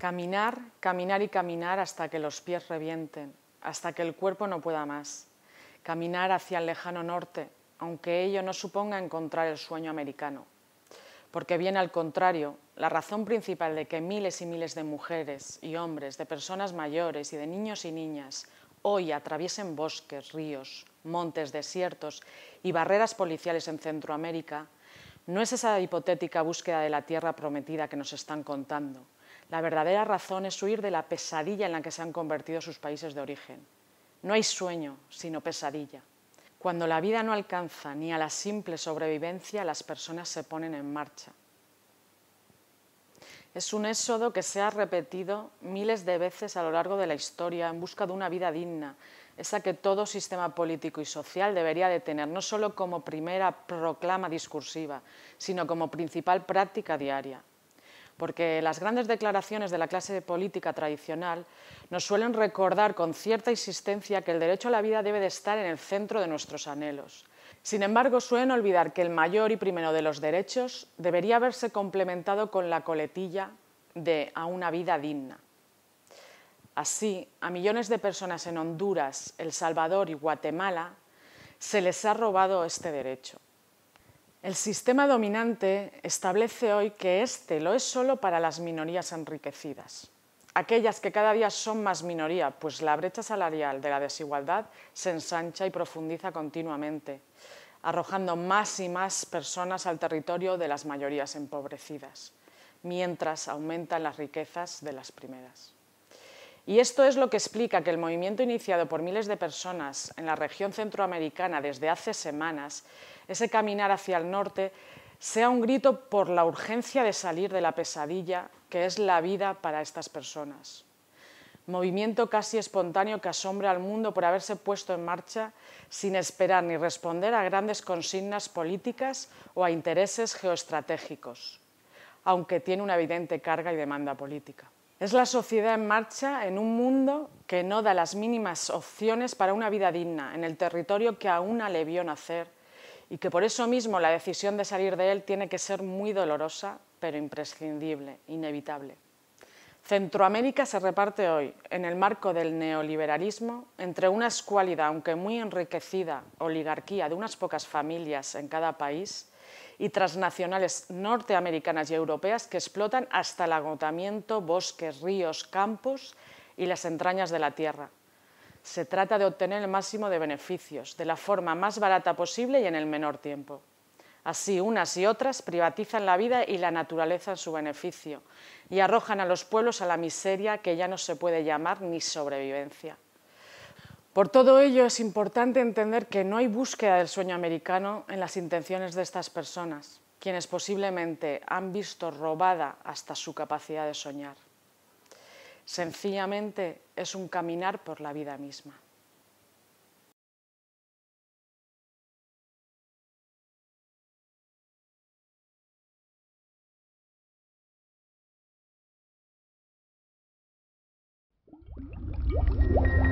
Caminar, caminar y caminar hasta que los pies revienten, hasta que el cuerpo no pueda más. Caminar hacia el lejano norte, aunque ello no suponga encontrar el sueño americano. Porque bien al contrario, la razón principal de que miles y miles de mujeres y hombres, de personas mayores y de niños y niñas hoy atraviesen bosques, ríos, montes, desiertos y barreras policiales en Centroamérica, no es esa hipotética búsqueda de la tierra prometida que nos están contando, la verdadera razón es huir de la pesadilla en la que se han convertido sus países de origen. No hay sueño, sino pesadilla. Cuando la vida no alcanza ni a la simple sobrevivencia, las personas se ponen en marcha. Es un éxodo que se ha repetido miles de veces a lo largo de la historia en busca de una vida digna, esa que todo sistema político y social debería de tener, no solo como primera proclama discursiva, sino como principal práctica diaria porque las grandes declaraciones de la clase política tradicional nos suelen recordar con cierta insistencia que el derecho a la vida debe de estar en el centro de nuestros anhelos. Sin embargo, suelen olvidar que el mayor y primero de los derechos debería haberse complementado con la coletilla de a una vida digna. Así, a millones de personas en Honduras, El Salvador y Guatemala se les ha robado este derecho. El sistema dominante establece hoy que este lo es solo para las minorías enriquecidas. Aquellas que cada día son más minoría, pues la brecha salarial de la desigualdad se ensancha y profundiza continuamente, arrojando más y más personas al territorio de las mayorías empobrecidas, mientras aumentan las riquezas de las primeras. Y esto es lo que explica que el movimiento iniciado por miles de personas en la región centroamericana desde hace semanas, ese caminar hacia el norte, sea un grito por la urgencia de salir de la pesadilla que es la vida para estas personas. Movimiento casi espontáneo que asombra al mundo por haberse puesto en marcha sin esperar ni responder a grandes consignas políticas o a intereses geoestratégicos, aunque tiene una evidente carga y demanda política. Es la sociedad en marcha en un mundo que no da las mínimas opciones para una vida digna en el territorio que a una le vio nacer y que por eso mismo la decisión de salir de él tiene que ser muy dolorosa, pero imprescindible, inevitable. Centroamérica se reparte hoy, en el marco del neoliberalismo, entre una escuálida, aunque muy enriquecida, oligarquía de unas pocas familias en cada país y transnacionales norteamericanas y europeas que explotan hasta el agotamiento bosques, ríos, campos y las entrañas de la tierra. Se trata de obtener el máximo de beneficios, de la forma más barata posible y en el menor tiempo. Así, unas y otras privatizan la vida y la naturaleza en su beneficio y arrojan a los pueblos a la miseria que ya no se puede llamar ni sobrevivencia. Por todo ello, es importante entender que no hay búsqueda del sueño americano en las intenciones de estas personas, quienes posiblemente han visto robada hasta su capacidad de soñar. Sencillamente es un caminar por la vida misma. Bye.